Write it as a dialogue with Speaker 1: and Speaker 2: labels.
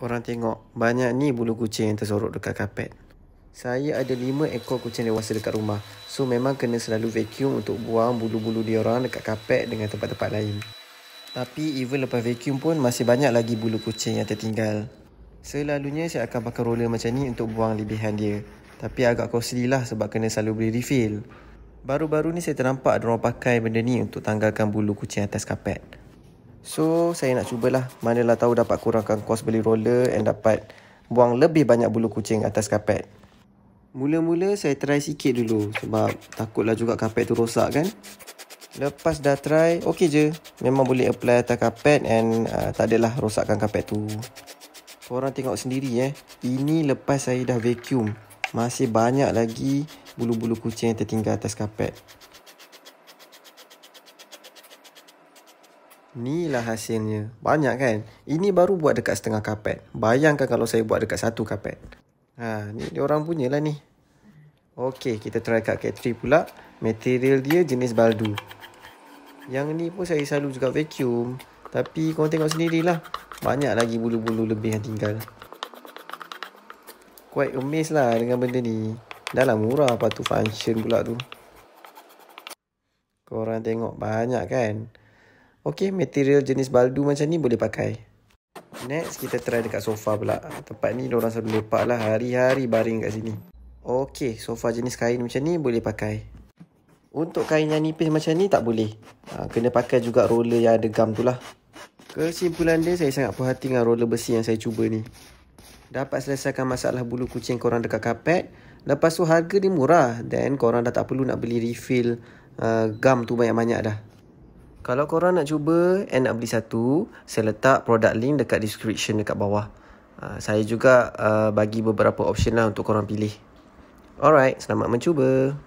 Speaker 1: Korang tengok, banyak ni bulu kucing yang tersorok dekat karpet. Saya ada 5 ekor kucing dewasa dekat rumah. So memang kena selalu vacuum untuk buang bulu-bulu diorang dekat karpet dengan tempat-tempat lain. Tapi even lepas vacuum pun masih banyak lagi bulu kucing yang tertinggal. Selalunya saya akan pakai roller macam ni untuk buang lebihan dia. Tapi agak costly lah sebab kena selalu beli refill. Baru-baru ni saya ternampak diorang pakai benda ni untuk tanggalkan bulu kucing atas karpet. So saya nak cubalah manalah tahu dapat kurangkan kos beli roller and dapat buang lebih banyak bulu kucing atas karpet. Mula-mula saya try sikit dulu sebab takutlah juga karpet tu rosak kan. Lepas dah try, okey je. Memang boleh apply atas karpet and uh, tak adalah rosakkan karpet tu. Korang tengok sendiri eh. Ini lepas saya dah vacuum. Masih banyak lagi bulu-bulu kucing yang tertinggal atas karpet. Ni lah hasilnya. Banyak kan? Ini baru buat dekat setengah kapet. Bayangkan kalau saya buat dekat satu kapet. Ha, ni orang punya lah ni. Okey, kita try kat Catree pula. Material dia jenis baldu. Yang ni pun saya selalu juga vacuum. Tapi kau tengok sendirilah. Banyak lagi bulu-bulu lebih yang tinggal. Quite amazed lah dengan benda ni. Dah lah murah apa tu function pula tu. Korang tengok Banyak kan? Okay, material jenis baldu macam ni boleh pakai. Next, kita try dekat sofa pula. Tempat ni diorang selalu lepak lah. Hari-hari baring kat sini. Okay, sofa jenis kain macam ni boleh pakai. Untuk kain yang nipis macam ni tak boleh. Ha, kena pakai juga roller yang ada gam tu lah. Kesimpulan dia, saya sangat perhati dengan roller besi yang saya cuba ni. Dapat selesaikan masalah bulu kucing korang dekat kapet. Lepas tu harga dia murah. Then korang dah tak perlu nak beli refill uh, gam tu banyak-banyak dah. Kalau korang nak cuba and nak beli satu, saya letak product link dekat description dekat bawah. Uh, saya juga uh, bagi beberapa option lah untuk korang pilih. Alright, selamat mencuba.